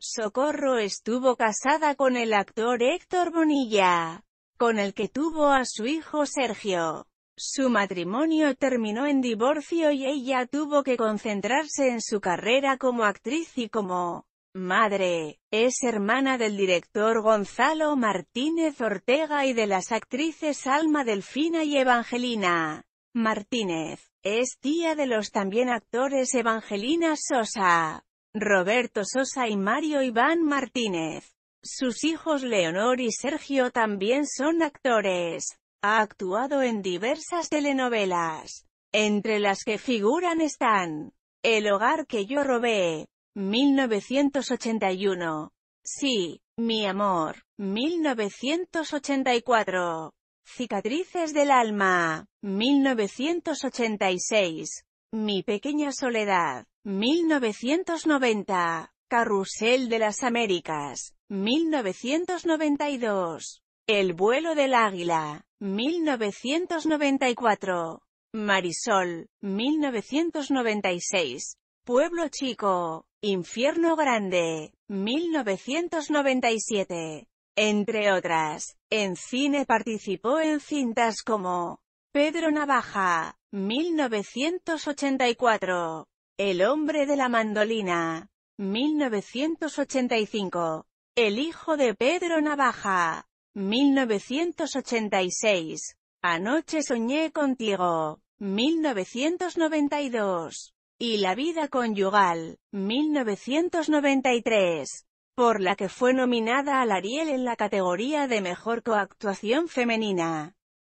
Socorro estuvo casada con el actor Héctor Bonilla, con el que tuvo a su hijo Sergio. Su matrimonio terminó en divorcio y ella tuvo que concentrarse en su carrera como actriz y como madre. Es hermana del director Gonzalo Martínez Ortega y de las actrices Alma Delfina y Evangelina Martínez. Es tía de los también actores Evangelina Sosa. Roberto Sosa y Mario Iván Martínez. Sus hijos Leonor y Sergio también son actores. Ha actuado en diversas telenovelas, entre las que figuran están El hogar que yo robé, 1981. Sí, mi amor, 1984. Cicatrices del alma, 1986. Mi pequeña soledad. 1990. Carrusel de las Américas. 1992. El vuelo del águila. 1994. Marisol. 1996. Pueblo Chico. Infierno Grande. 1997. Entre otras, en cine participó en cintas como Pedro Navaja, 1984. El hombre de la mandolina, 1985. El hijo de Pedro Navaja, 1986. Anoche soñé contigo, 1992. Y la vida conyugal, 1993. Por la que fue nominada al Ariel en la categoría de mejor coactuación femenina.